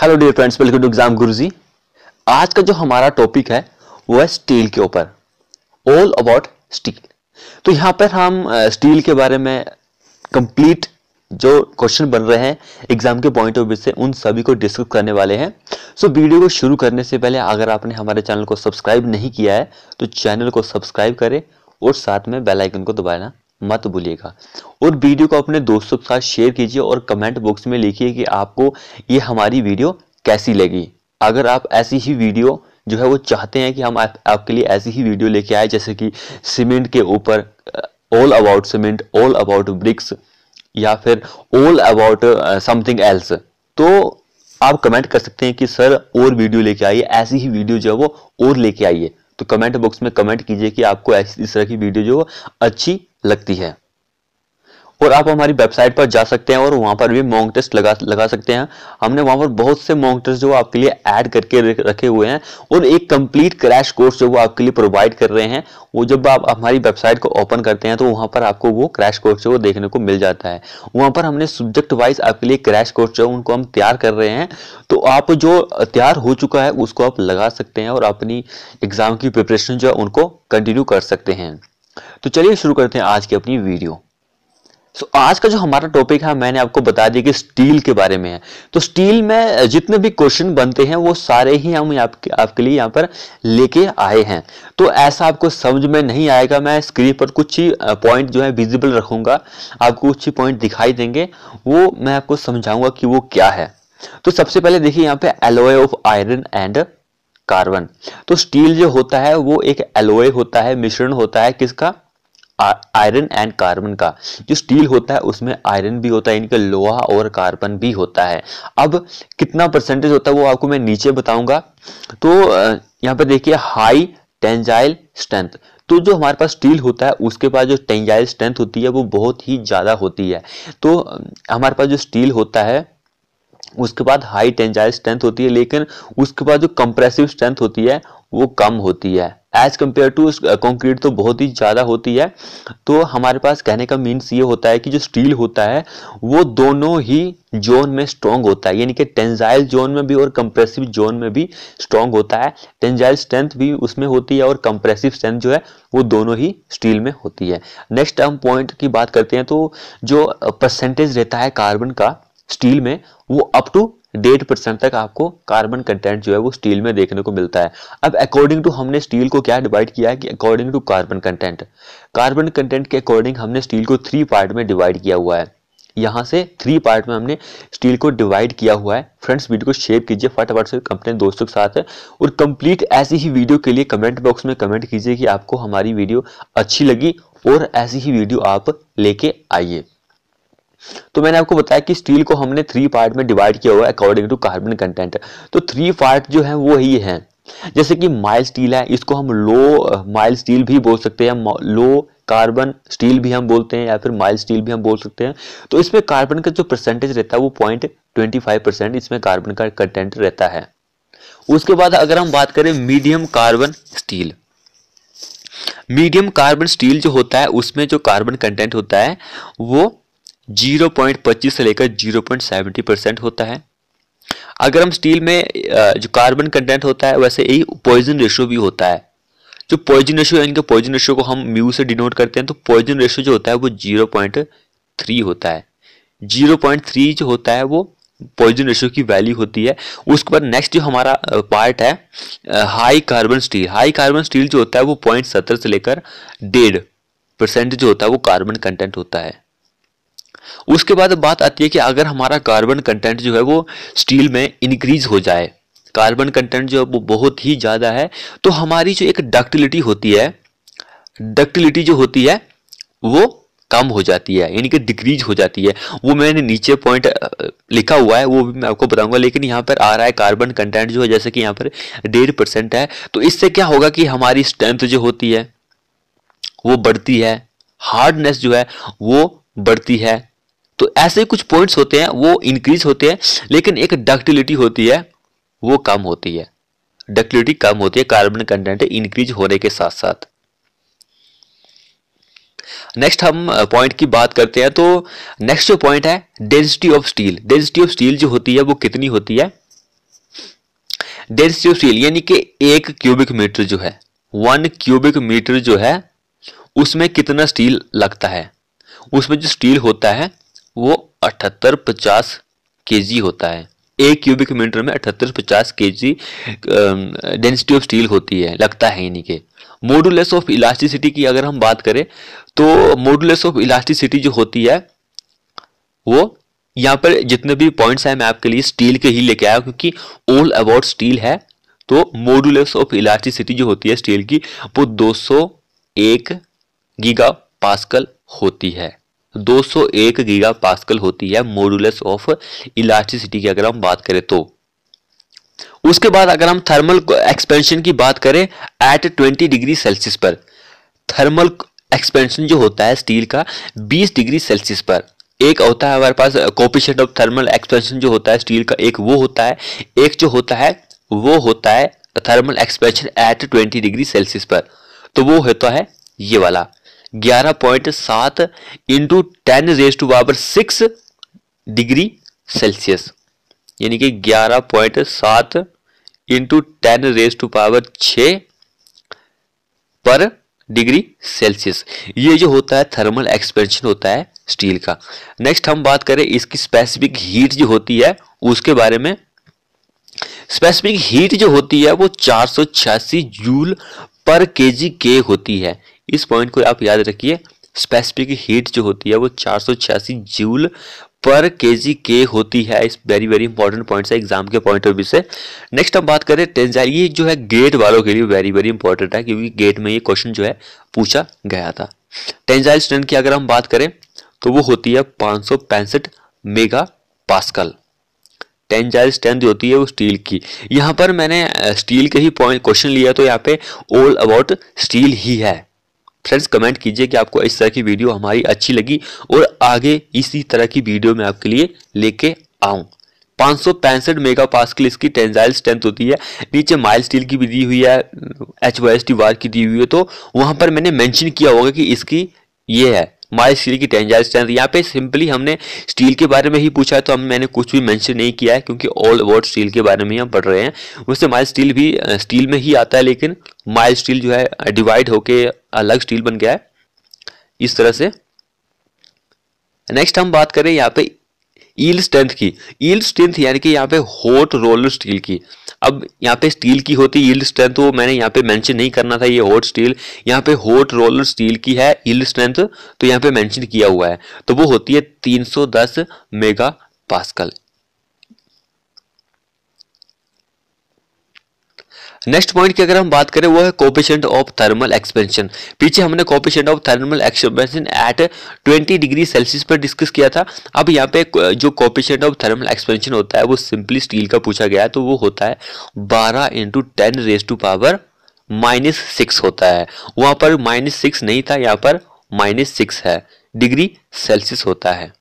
hello dear friends welcome to exam Guruji आज का जो हमारा टॉपिक है वो है स्टील के ऊपर ऑल अबाउट स्टील तो यहाँ पर हम स्टील के बारे में कंप्लीट जो क्वेश्चन बन रहे हैं एग्जाम के पॉइंट ऑफ व्यू से उन सभी को डिस्कस करने वाले हैं सो so, वीडियो को शुरू करने से पहले अगर आपने हमारे चैनल को सब्सक्राइब नहीं किया है तो चैनल को सब्सक्राइब करें और साथ में बेल आइकन को दबाना मत भूलिएगा और वीडियो को अपने दोस्तों के साथ शेयर कीजिए और कमेंट बॉक्स में लिखिए कि आपको ये हमारी वीडियो कैसी लगी अगर आप ऐसी ही वीडियो जो है वो चाहते हैं कि हम आप, आपके लिए ऐसी ही वीडियो लेके आए जैसे कि सीमेंट के ऊपर all about cement all about bricks या फिर ऑल अबाउट समथिंग एल्स तो आप कमेंट कर सकते हैं कि सर और वीडियो लेके आइए ऐसी ही वीडियो जो है वो और लेके आइए तो कमेंट बॉक्स में कमेंट कीजिए कि आपको ऐसी इस तरह की वीडियो जो अच्छी लगती है और आप हमारी वेबसाइट पर जा सकते हैं और वहां पर भी मॉक टेस्ट लगा लगा सकते हैं हमने वहां पर बहुत से मॉक टेस्ट जो आपके लिए ऐड करके रखे हुए हैं और एक कंप्लीट क्रैश कोर्स जो वो आपके लिए प्रोवाइड कर रहे हैं वो जब आप हमारी वेबसाइट को ओपन करते हैं तो वहां पर आपको वो क्रैश कोर्स जो देखने को मिल जाता है वहां पर हमने सब्जेक्ट वाइज आपके लिए क्रैश कोर्स जो उनको हम तैयार कर रहे हैं तो आप जो तैयार हो चुका है उसको आप लगा सकते हैं और अपनी एग्जाम की प्रिपरेशन जो है उनको कंटिन्यू कर सकते हैं तो चलिए शुरू करते हैं आज की अपनी वीडियो सो so, आज का जो हमारा टॉपिक है मैंने आपको बता दिया कि स्टील के बारे में है तो स्टील में जितने भी क्वेश्चन बनते हैं वो सारे ही हम आपके आपके लिए यहाँ पर लेके आए हैं तो ऐसा आपको समझ में नहीं आएगा मैं स्क्रीन पर कुछ ही पॉइंट जो है विजिबल रखूंगा आपको कुछ ही पॉइंट दिखाई देंगे वो मैं आपको समझाऊंगा कि वो क्या है तो सबसे पहले देखिए यहाँ पे alloy of iron and carbon तो स्टील जो होता है वो एक एलोए होता है मिश्रण होता है किसका आयरन एंड कार्बन का जो स्टील होता है उसमें आयरन भी होता है इनके लोहा और कार्बन भी होता है अब कितना परसेंटेज होता है वो आपको मैं नीचे बताऊंगा तो यहाँ पर देखिए हाई टेंजाइल स्ट्रेंथ तो जो हमारे पास स्टील होता है उसके पास जो टेंजाइल स्ट्रेंथ होती है वो बहुत ही ज़्यादा होती है तो हमारे पास जो स्टील होता है उसके बाद हाई टेंजाइल स्ट्रेंथ होती है लेकिन उसके बाद जो कंप्रेसिव स्ट्रेंथ होती है वो कम होती है एज कम्पेयर टू कंक्रीट तो बहुत ही ज़्यादा होती है तो हमारे पास कहने का मीन्स ये होता है कि जो स्टील होता है वो दोनों ही जोन में स्ट्रॉन्ग होता है यानी कि टेंजाइल जोन में भी और कंप्रेसिव जोन में भी स्ट्रॉन्ग होता है टेंजाइल स्ट्रेंथ भी उसमें होती है और कंप्रेसिव स्ट्रेंथ जो है वो दोनों ही स्टील में होती है नेक्स्ट हम पॉइंट की बात करते हैं तो जो परसेंटेज रहता है कार्बन का स्टील में वो अप टू डेढ़ परसेंट तक आपको कार्बन कंटेंट जो है वो स्टील में देखने को मिलता है अब अकॉर्डिंग टू हमने स्टील को क्या डिवाइड किया है कि according to carbon content carbon content के अकॉर्डिंग हमने स्टील को थ्री पार्ट में डिवाइड किया हुआ है यहाँ से थ्री पार्ट में हमने स्टील को डिवाइड किया हुआ है फ्रेंड्स वीडियो को शेयर कीजिए फटाफट से अपने दोस्तों के साथ और कंप्लीट ऐसी ही वीडियो के लिए कमेंट बॉक्स में कमेंट कीजिए कि आपको हमारी वीडियो अच्छी लगी और ऐसी ही वीडियो आप लेके आइए तो मैंने आपको बताया कि स्टील को हमने थ्री पार्ट में डिवाइड किया हुआ है अकॉर्डिंग टू कार्बन कंटेंट तो थ्री पार्ट जो है वो ही है जैसे कि माइल स्टील है इसको हम लो माइल स्टील भी बोल सकते हैं लो कार्बन स्टील भी हम बोलते हैं या फिर माइल स्टील भी हम बोल सकते हैं तो इसमें कार्बन का जो परसेंटेज रहता है वो पॉइंट इसमें कार्बन का कंटेंट रहता है उसके बाद अगर हम बात करें medium carbon steel medium carbon steel जो होता है उसमें जो कार्बन कंटेंट होता है वो 0.25 से लेकर 0.70 परसेंट होता है अगर हम स्टील में जो कार्बन कंटेंट होता है वैसे ही पॉइजन रेशियो भी होता है जो पॉइजन रेशियो यानी पॉइजन रेशियो को हम म्यू से डिनोट करते हैं तो पॉइजन रेशियो जो होता है वो 0.3 होता है 0.3 जो होता है वो पॉइजन रेशियो की वैल्यू होती है उसके बाद नेक्स्ट जो हमारा पार्ट है high carbon steel high carbon steel जो होता है वो पॉइंट सत्तर से लेकर डेढ़ परसेंट जो होता है वो कार्बन कंटेंट होता है उसके बाद बात आती है कि अगर हमारा कार्बन कंटेंट जो है वो स्टील में इंक्रीज हो जाए कार्बन कंटेंट जो है वो बहुत ही ज़्यादा है तो हमारी जो एक डक्टिलिटी होती है डक्टिलिटी जो होती है वो कम हो जाती है यानी कि डिक्रीज हो जाती है वो मैंने नीचे पॉइंट लिखा हुआ है वो भी मैं आपको बताऊंगा लेकिन यहाँ पर आ रहा है कार्बन कंटेंट जो है जैसे कि यहाँ पर डेढ़ परसेंट है तो इससे क्या होगा कि हमारी स्ट्रेंथ जो होती है वो बढ़ती है हार्डनेस जो है वो बढ़ती है तो ऐसे कुछ पॉइंट्स होते हैं वो इंक्रीज होते हैं लेकिन एक डक्टिलिटी होती है वो कम होती है डक्टिलिटी कम होती है कार्बन कंटेंट इंक्रीज होने के साथ साथ नेक्स्ट हम पॉइंट की बात करते हैं तो नेक्स्ट जो पॉइंट है density of steel density of steel जो होती है वो कितनी होती है डेंसिटी ऑफ स्टील यानी कि एक क्यूबिक मीटर जो है वन क्यूबिक मीटर जो है उसमें कितना स्टील लगता है उसमें जो स्टील होता है वो अठहत्तर पचास के होता है एक क्यूबिक मीटर में अठहत्तर पचास के डेंसिटी ऑफ स्टील होती है लगता है इन्हीं के मोडुलस ऑफ इलास्टिसिटी की अगर हम बात करें तो मोडुलस ऑफ इलास्टिसिटी जो होती है वो यहाँ पर जितने भी पॉइंट्स हैं मैं आपके लिए स्टील के ही लेके आया क्योंकि ऑल अबाउट स्टील है तो मोडुलस ऑफ इलास्टिसिटी जो होती है स्टील की वो 201 गीगा पास्कल होती है 201 गीगा पास्कल होती है मोडुलस ऑफ इलास्टिसिटी की अगर हम बात करें तो उसके बाद अगर हम थर्मल एक्सपेंशन की बात करें एट 20 डिग्री सेल्सियस पर थर्मल एक्सपेंशन जो होता है स्टील का 20 डिग्री सेल्सियस पर एक होता है हमारे पास कॉपिशेंट ऑफ थर्मल एक्सपेंशन जो होता है स्टील का एक वो होता है एक जो होता है वो होता है thermal expansion at 20 degree Celsius पर तो वो होता है ये वाला ग्यारह पॉइंट सात into ten raise to power six degree Celsius यानी कि ग्यारह पॉइंट सात into ten raise to power छ पर डिग्री सेल्सियस ये जो होता है थर्मल एक्सपेंशन होता है स्टील का नेक्स्ट हम बात करें इसकी स्पेसिफिक हीट जो होती है उसके बारे में स्पेसिफिक हीट जो होती है वो चार सौ छियासी जूल पर केजी के होती है इस पॉइंट को आप याद रखिए स्पेसिफिक हीट जो होती है वो चार जूल पर के जी के होती है इस वेरी वेरी इंपॉर्टेंट पॉइंट है एग्जाम के पॉइंट ऑफ व्यू से नेक्स्ट हम बात करें टेंजाइल ये जो है गेट वालों के लिए वेरी वेरी इंपॉर्टेंट है क्योंकि गेट में ये क्वेश्चन जो है पूछा गया था टेंजाइल स्ट्रेंथ की अगर हम बात करें तो वो होती है पाँच मेगा पास्कल टेंजाइल स्ट्रेंथ जो होती है वो स्टील की यहाँ पर मैंने स्टील के ही पॉइंट क्वेश्चन लिया तो यहाँ पे ऑल अबाउट स्टील ही है फ्रेंड्स कमेंट कीजिए कि आपको इस तरह की वीडियो हमारी अच्छी लगी और आगे इसी तरह की वीडियो में आपके लिए लेके आऊं पाँच सौ पैंसठ मेगा पास्कल इसकी टेंजाइल स्ट्रेंथ होती है नीचे माइल स्टील की भी दी हुई है H Y S T bar की दी हुई है तो वहाँ पर मैंने मेंशन किया होगा कि इसकी ये है माई स्टील की टेंजाइल स्ट्रेंथ यहाँ पे सिंपली हमने स्टील के बारे में ही पूछा है तो हम मैंने कुछ भी मेंशन नहीं किया है क्योंकि ऑल अबाउट स्टील के बारे में हम पढ़ रहे हैं उससे माइल स्टील भी स्टील में ही आता है लेकिन माइल स्टील जो है डिवाइड होके अलग स्टील बन गया है इस तरह से नेक्स्ट हम बात करें यहाँ पे ईल स्ट्रेंथ की ईल स्ट्रेंथ यानी कि यहाँ पे हॉट रोलर स्टील की अब यहाँ पे स्टील की होती ईल स्ट्रेंथ वो मैंने यहाँ पे मेंशन नहीं करना था ये हॉट स्टील यहाँ पे हॉट रोलर स्टील की है ईल स्ट्रेंथ तो यहाँ पे मेंशन किया हुआ है तो वो होती है 310 मेगा पास्कल नेक्स्ट पॉइंट की अगर हम बात करें वो है कोपिशेंट ऑफ थर्मल एक्सपेंशन पीछे हमने coefficient of thermal expansion at 20 degree Celsius पर डिस्कस किया था अब यहाँ पे जो कोपिशेंट ऑफ थर्मल एक्सपेंशन होता है वो सिंपली स्टील का पूछा गया है तो वो होता है बारह into ten raise to power minus six होता है वहां पर माइनस सिक्स नहीं था यहाँ पर माइनस सिक्स है डिग्री सेल्सियस होता है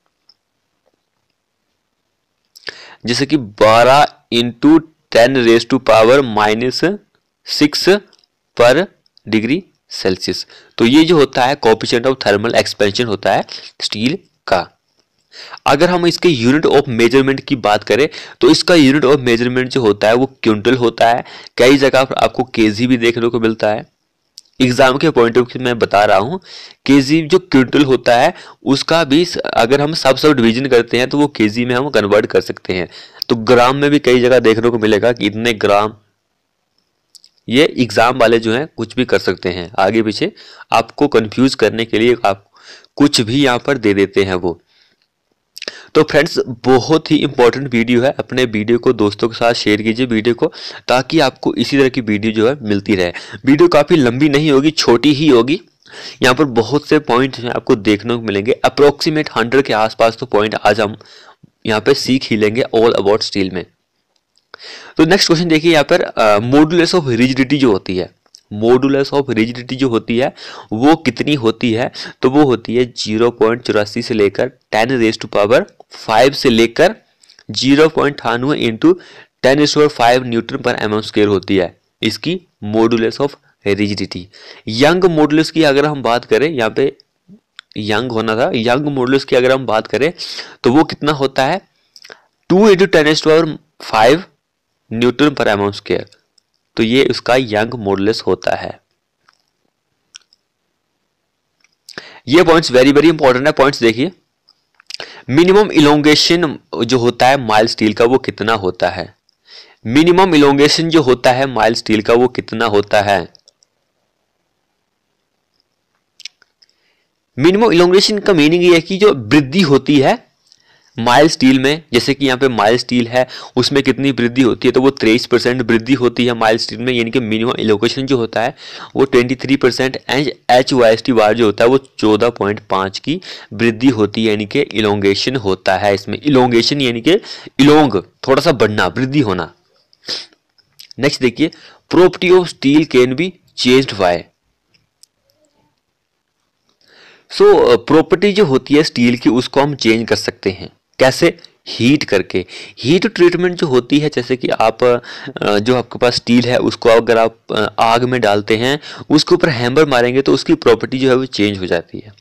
जैसे कि 12 into ten raise to power minus six पर डिग्री सेल्सियस तो ये जो होता है कॉपिशेंट ऑफ थर्मल एक्सपेंशन होता है स्टील का अगर हम इसके यूनिट ऑफ मेजरमेंट की बात करें तो इसका यूनिट ऑफ मेजरमेंट जो होता है वो क्विंटल होता है कई जगह पर आपको केजी भी देखने को मिलता है एग्जाम के पॉइंट ऑफ व्यू मैं बता रहा हूँ केजी जो क्विंटल होता है उसका भी अगर हम सब सब डिवीजन करते हैं तो वो केजी में हम कन्वर्ट कर सकते हैं तो ग्राम में भी कई जगह देखने को मिलेगा कि इतने ग्राम ये एग्जाम वाले जो हैं कुछ भी कर सकते हैं आगे पीछे आपको कंफ्यूज करने के लिए आप कुछ भी यहाँ पर दे देते हैं वो तो फ्रेंड्स बहुत ही इंपॉर्टेंट वीडियो है अपने वीडियो को दोस्तों के साथ शेयर कीजिए वीडियो को ताकि आपको इसी तरह की वीडियो जो है मिलती रहे वीडियो काफ़ी लंबी नहीं होगी छोटी ही होगी यहाँ पर बहुत से पॉइंट आपको देखने को मिलेंगे अप्रोक्सीमेट हंड्रेड के आसपास तो पॉइंट आज हम यहाँ पे सीख ही लेंगे ऑल अबाउट स्टील में तो नेक्स्ट क्वेश्चन देखिए यहाँ पर मोडुलस ऑफ रिजिडिटी जो होती है मोडुलस ऑफ रिजिडिटी जो होती है वो कितनी होती है तो वो होती है जीरो पॉइंट चौरासी से लेकर ten raise to power five से लेकर जीरो पॉइंट अठानवे into ten raise to five newton पर एम स्केयर होती है इसकी modulus of rigidity Young modulus की अगर हम बात करें यहाँ पे यंग होना था यंग मॉडल्स की अगर हम बात करें तो वो कितना होता है two into ten S power five newton पर अमाउंट स्केयर तो ये उसका यंग मॉडल्स होता है ये पॉइंट्स वेरी वेरी इंपॉर्टेंट है पॉइंट्स देखिए मिनिमम इलोंगेशन जो होता है माइल स्टील का वो कितना होता है मिनिमम इलोंगेशन जो होता है माइल स्टील का वो कितना होता है मिनिमम इलोंग्रेशन का मीनिंग ये है कि जो वृद्धि होती है माइल स्टील में जैसे कि यहाँ पे माइल स्टील है उसमें कितनी वृद्धि होती है तो वो तेईस परसेंट वृद्धि होती है माइल स्टील में यानी कि मिनिमम इलोकेशन जो होता है वो twenty three percent and H Y S T bar जो होता है वो चौदह पॉइंट पाँच की वृद्धि होती है यानी कि इलोंगेशन होता है इसमें इलोंगेशन यानी कि इलोंग थोड़ा सा बढ़ना वृद्धि होना नेक्स्ट देखिए property of steel can be changed by so so, property uh, जो होती है स्टील की उसको हम चेंज कर सकते हैं कैसे हीट करके हीट ट्रीटमेंट जो होती है जैसे कि आप uh, uh, जो आपके पास स्टील है उसको अगर आप आग में डालते हैं उसके ऊपर हैमर मारेंगे तो उसकी प्रॉपर्टी जो है वो चेंज हो जाती है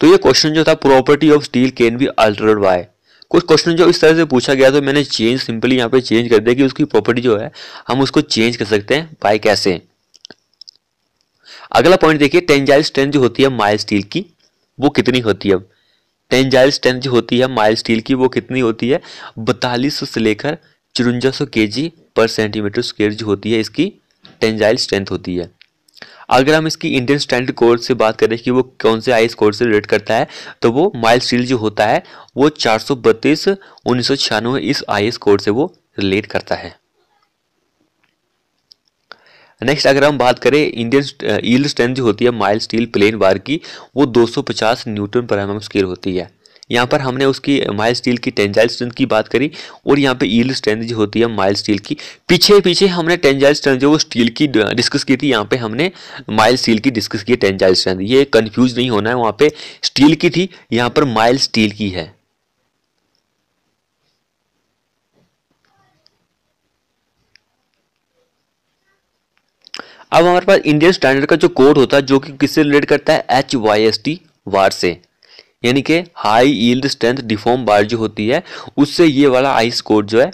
तो ये क्वेश्चन जो था property of steel can be altered by कुछ क्वेश्चन जो इस तरह से पूछा गया तो मैंने चेंज सिंपली यहाँ पे चेंज कर दिया कि उसकी प्रॉपर्टी जो है हम उसको चेंज कर सकते हैं बाय कैसे अगला पॉइंट देखिए टेंजाइल स्ट्रेंथ जो होती है माइल स्टील की वो कितनी होती है अब टेंजाइल स्ट्रेंथ जो होती है माइल स्टील की वो कितनी होती है बतालीस सौ से लेकर चुरुंजा सौ के जी पर सेंटीमीटर स्क्वेयर जो होती है इसकी टेंजाइल स्ट्रेंथ होती है अगर हम इसकी इंडियन स्टैंडर्ड कोर्स से बात करें कि वो कौन से आइस कोर्स से रिलेट करता है तो वो माइल स्टील जो होता है वो चार सौ बत्तीस उन्नीस सौ छियानवे इस आई कोड से वो रिलेट करता है नेक्स्ट अगर हम बात करें इंडियन ईल स्ट्रेंथ जो होती है माइल स्टील प्लेन बार की वो 250 न्यूटन पर एम स्केल होती है यहाँ पर हमने उसकी माइल uh, स्टील की टेंजाइल स्ट्रेंथ की बात करी और यहाँ पे ईल स्ट्रेंथ जो होती है माइल स्टील की पीछे पीछे हमने टेंजाइल स्ट्रेंथ जो वो स्टील की डिस्कस uh, की थी यहाँ पे हमने माइल स्टील की डिस्कस की टेंजाइल स्ट्रेंथ ये कन्फ्यूज नहीं होना है वहाँ पे स्टील की थी यहाँ पर माइल स्टील की है अब हमारे पास इंडियन स्टैंडर्ड का जो कोड होता है जो कि किससे रिलेट करता है H Y S T bar से यानी कि high yield strength deform bar जो होती है उससे ये वाला आइस कोड जो है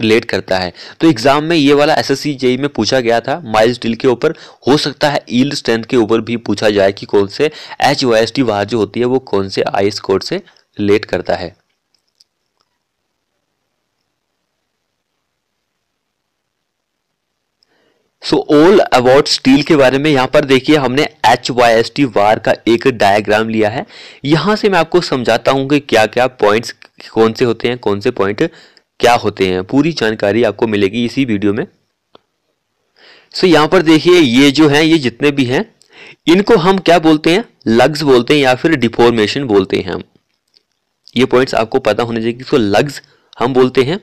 रिलेट करता है तो एग्जाम में ये वाला एस एस सी जेई में पूछा गया था माइल स्टील के ऊपर हो सकता है ईल्ड स्ट्रेंथ के ऊपर भी पूछा जाए कि कौन से H Y S T bar जो होती है वो कौन से आइस कोड से रिलेट करता है सो ऑल अबाउट स्टील के बारे में यहाँ पर देखिए हमने H Y S T bar का एक डायग्राम लिया है यहाँ से मैं आपको समझाता हूँ कि क्या क्या पॉइंट्स कौन से होते हैं कौन से पॉइंट क्या होते हैं पूरी जानकारी आपको मिलेगी इसी वीडियो में सो so, यहाँ पर देखिए ये जो है ये जितने भी हैं इनको हम क्या बोलते हैं लग्स बोलते हैं या फिर डिफॉर्मेशन बोलते हैं हम ये पॉइंट्स आपको पता होने चाहिए कि लग्स हम बोलते हैं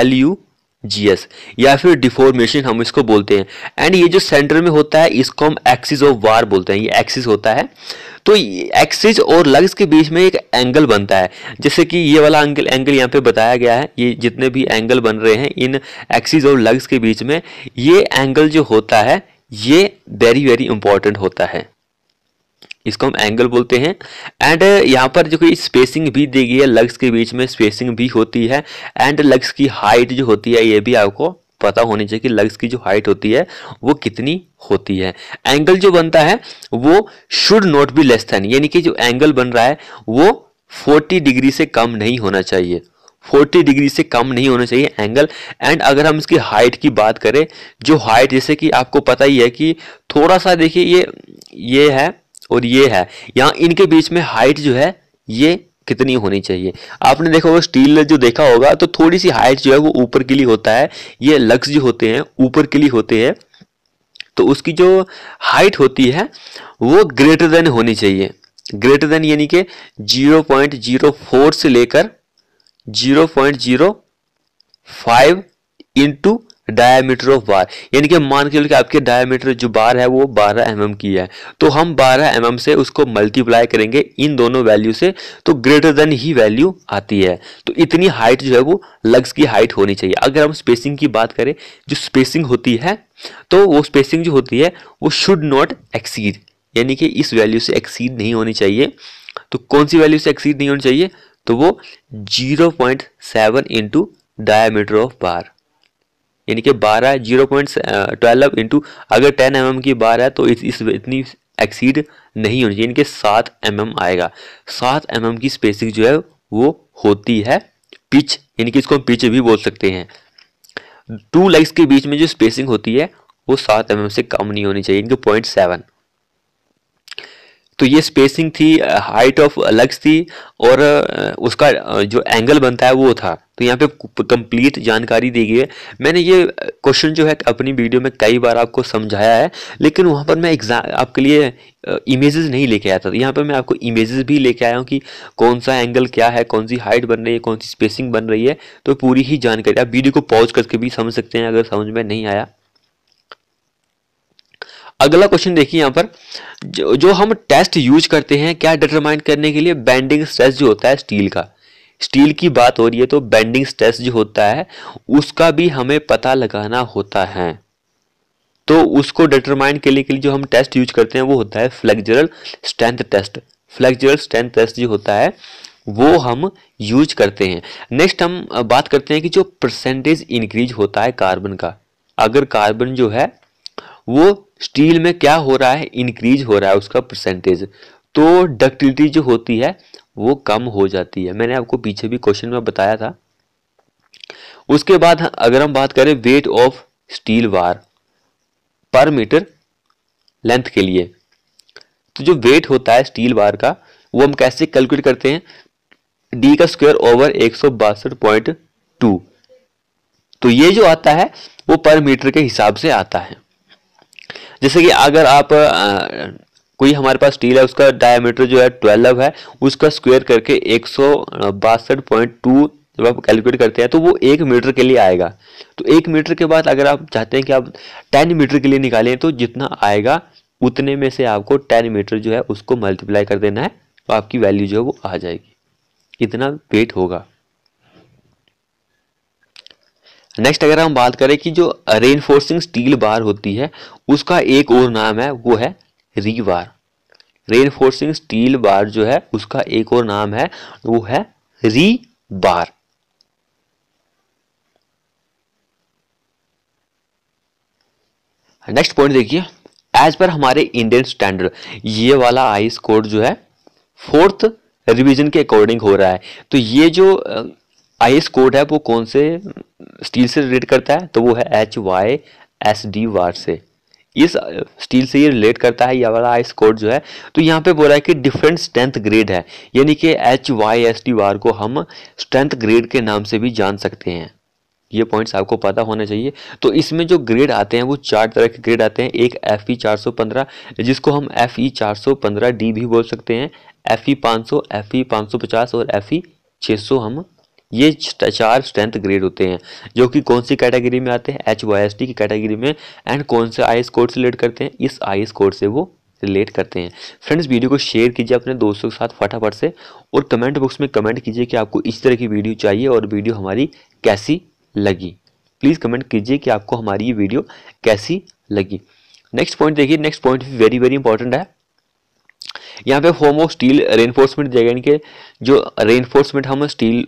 एल यू जीएस या फिर डिफॉर्मेशन हम इसको बोलते हैं एंड ये जो सेंटर में होता है इसको हम एक्सिस ऑफ वार बोलते हैं ये एक्सिस होता है तो एक्सिस और लग्स के बीच में एक एंगल बनता है जैसे कि ये वाला एंगल एंगल यहाँ पे बताया गया है ये जितने भी एंगल बन रहे हैं इन एक्सिस और लग्स के बीच में ये एंगल जो होता है ये वेरी वेरी इंपॉर्टेंट होता है इसको हम एंगल बोलते हैं एंड uh, यहाँ पर जो कि स्पेसिंग भी दी गई है लग्स के बीच में स्पेसिंग भी होती है एंड लग्स की हाइट जो होती है ये भी आपको पता होनी चाहिए कि लग्स की जो हाइट होती है वो कितनी होती है एंगल जो बनता है वो should not be less than यानी कि जो एंगल बन रहा है वो 40 डिग्री से कम नहीं होना चाहिए 40 डिग्री से कम नहीं होना चाहिए एंगल एंड अगर हम इसकी हाइट की बात करें जो हाइट जैसे कि आपको पता ही है कि थोड़ा सा देखिए ये ये है और ये है यहाँ इनके बीच में हाइट जो है ये कितनी होनी चाहिए आपने देखा होगा स्टील जो देखा होगा तो थोड़ी सी हाइट जो है वो ऊपर के लिए होता है ये लग्स जो होते हैं ऊपर के लिए होते हैं तो उसकी जो हाइट होती है वो ग्रेटर देन होनी चाहिए ग्रेटर देन यानी कि 0.04 से लेकर 0.05 point zero five into diameter of bar यानी कि मान के चलो कि आपके डायमीटर जो बार है वो 12 एम mm की है तो हम 12 एम mm से उसको मल्टीप्लाई करेंगे इन दोनों वैल्यू से तो ग्रेटर देन ही वैल्यू आती है तो इतनी हाइट जो है वो लग्स की हाइट होनी चाहिए अगर हम स्पेसिंग की बात करें जो स्पेसिंग होती है तो वो स्पेसिंग जो होती है वो शुड नॉट एक्सीड यानी कि इस वैल्यू से एक्सीड नहीं होनी चाहिए तो कौन सी वैल्यू से एक्सीड नहीं होनी चाहिए तो वो zero point seven into diameter of bar यानी कि बारह जीरो पॉइंट ट्वेल्व इंटू अगर टेन एम mm की बार है तो इस, इस इतनी एक्सीड नहीं होनी चाहिए यानी कि सात एम mm आएगा सात एम mm की स्पेसिंग जो है वो होती है पिच यानी कि इसको हम पिच भी बोल सकते हैं टू लाइक्स के बीच में जो स्पेसिंग होती है वो सात एम mm से कम नहीं होनी चाहिए इनके पॉइंट सेवन तो ये स्पेसिंग थी हाइट ऑफ लग्स थी और उसका जो एंगल बनता है वो था तो यहाँ पे कंप्लीट जानकारी दी गई है मैंने ये क्वेश्चन जो है अपनी वीडियो में कई बार आपको समझाया है लेकिन वहाँ पर मैं एग्जाम आपके लिए इमेजेस नहीं लेके आया था यहाँ पर मैं आपको इमेजेस भी लेके आया हूँ कि कौन सा एंगल क्या है कौन सी हाइट बन रही है कौन सी स्पेसिंग बन रही है तो पूरी ही जानकारी आप वीडियो को पॉज करके भी समझ सकते हैं अगर समझ में नहीं आया अगला क्वेश्चन देखिए यहाँ पर जो, जो हम टेस्ट यूज करते हैं क्या डिटरमाइन करने के लिए बैंडिंग स्ट्रेस जो होता है स्टील का स्टील की बात हो रही है तो बैंडिंग स्ट्रेस जो होता है उसका भी हमें पता लगाना होता है तो उसको डिटरमाइन करने के लिए जो हम टेस्ट यूज करते हैं वो होता है flexural strength test flexural strength test जो होता है वो हम यूज करते हैं नेक्स्ट हम बात करते हैं कि जो परसेंटेज इंक्रीज होता है कार्बन का अगर कार्बन जो है वो स्टील में क्या हो रहा है इंक्रीज हो रहा है उसका परसेंटेज तो डक्टिलिटी जो होती है वो कम हो जाती है मैंने आपको पीछे भी क्वेश्चन में बताया था उसके बाद अगर हम बात करें वेट ऑफ स्टील वार पर मीटर लेंथ के लिए तो जो वेट होता है स्टील वार का वो हम कैसे कैलकुलेट करते हैं डी का स्क्वायर ओवर एक तो ये जो आता है वो पर मीटर के हिसाब से आता है जैसे कि अगर आप कोई हमारे पास स्टील है उसका डायमीटर जो है ट्वेल्व है उसका स्क्वायर करके एक सौ बासठ पॉइंट टू जब आप कैलकुलेट करते हैं तो वो एक मीटर के लिए आएगा तो एक मीटर के बाद अगर आप चाहते हैं कि आप टेन मीटर के लिए निकालें तो जितना आएगा उतने में से आपको टेन मीटर जो है उसको मल्टीप्लाई कर देना है तो आपकी वैल्यू जो है वो आ जाएगी इतना वेट होगा नेक्स्ट अगर हम बात करें कि जो रेनफोर्सिंग स्टील बार होती है उसका एक और नाम है वो है री रेनफोर्सिंग स्टील बार जो है उसका एक और नाम है वो है री बार नेक्स्ट पॉइंट देखिए एज पर हमारे इंडियन स्टैंडर्ड ये वाला आई स्कोर जो है फोर्थ रिवीजन के अकॉर्डिंग हो रहा है तो ये जो आईएस कोड है वो कौन से स्टील से रिलेट करता है तो वो है H Y S D bar से इस स्टील से ये रिलेट करता है यह वाला आइस कोड जो है तो यहाँ पे बोला है कि डिफरेंट स्ट्रेंथ ग्रेड है यानी कि H Y S D bar को हम स्ट्रेंथ ग्रेड के नाम से भी जान सकते हैं ये पॉइंट्स आपको पता होना चाहिए तो इसमें जो ग्रेड आते हैं वो चार तरह के ग्रेड आते हैं एक एफ ई e चार सौ पंद्रह जिसको हम एफ ई e चार सौ पंद्रह डी भी बोल सकते हैं एफ ई e पाँच सौ एफ ई पाँच सौ पचास और एफ ई छः सौ हम ये चार स्ट्रेंथ ग्रेड होते हैं जो कि कौन सी कैटेगरी में आते हैं एच वाई एस टी की कैटेगरी में एंड कौन से आई एस कोड से रिलेट करते हैं इस आई एस कोड से वो रिलेट करते हैं फ्रेंड्स वीडियो को शेयर कीजिए अपने दोस्तों के साथ फटाफट से और कमेंट बॉक्स में कमेंट कीजिए कि आपको इस तरह की वीडियो चाहिए और वीडियो हमारी कैसी लगी प्लीज़ कमेंट कीजिए कि आपको हमारी ये वीडियो कैसी लगी नेक्स्ट पॉइंट देखिए next point very very important है यहाँ पे होम ऑफ स्टील रेनफोर्समेंट गया इनके जो रेनफोर्समेंट हम स्टील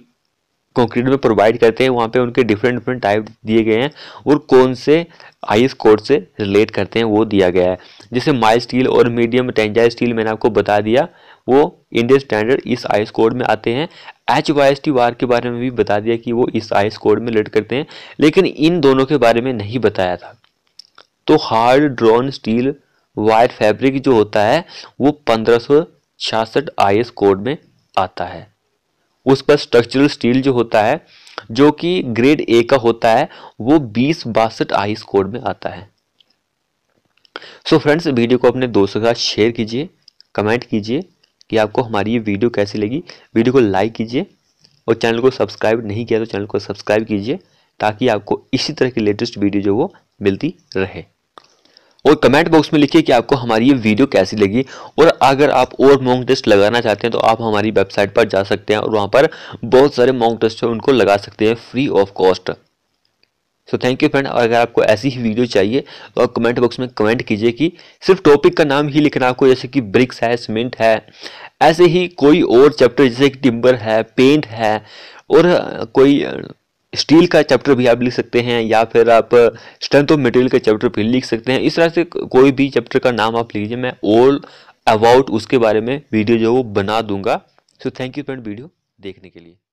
कंक्रीट में प्रोवाइड करते हैं वहाँ पे उनके डिफरेंट डिफरेंट टाइप दिए गए हैं और कौन से आइस कोड से रिलेट करते हैं वो दिया गया है जैसे माइल स्टील और मीडियम टेंजाइल स्टील मैंने आपको बता दिया वो इंडियन स्टैंडर्ड इस आइस कोड में आते हैं H Y S T bar के बारे में भी बता दिया कि वो इस आइस कोड में रिलेट करते हैं लेकिन इन दोनों के बारे में नहीं बताया था तो hard drawn steel wire fabric जो होता है वो पंद्रह सौ छियासठ आई एस कोड में आता है उस पर स्ट्रक्चरल स्टील जो होता है जो कि ग्रेड ए का होता है वो बीस बासठ आई कोड में आता है सो so फ्रेंड्स वीडियो को अपने दोस्तों के साथ शेयर कीजिए कमेंट कीजिए कि आपको हमारी ये वीडियो कैसी लगी वीडियो को लाइक कीजिए और चैनल को सब्सक्राइब नहीं किया तो चैनल को सब्सक्राइब कीजिए ताकि आपको इसी तरह की लेटेस्ट वीडियो जो वो मिलती रहे और कमेंट बॉक्स में लिखिए कि आपको हमारी ये वीडियो कैसी लगी और अगर आप और मॉक टेस्ट लगाना चाहते हैं तो आप हमारी वेबसाइट पर जा सकते हैं और वहाँ पर बहुत सारे मॉक टेस्ट हैं उनको लगा सकते हैं free of cost so thank you friend अगर आपको ऐसी ही वीडियो चाहिए तो आप कमेंट बॉक्स में कमेंट कीजिए कि सिर्फ टॉपिक का नाम ही लिखना आपको जैसे कि ब्रिक्स है सीमेंट है ऐसे ही कोई और चैप्टर जैसे कि टिम्बर है पेंट है और कोई स्टील का चैप्टर भी आप लिख सकते हैं या फिर आप स्ट्रेंथ ऑफ मटेरियल का चैप्टर भी लिख सकते हैं इस तरह से कोई भी चैप्टर का नाम आप लीजिए मैं ऑल अबाउट उसके बारे में वीडियो जो वो बना दूंगा so thank you friend video देखने के लिए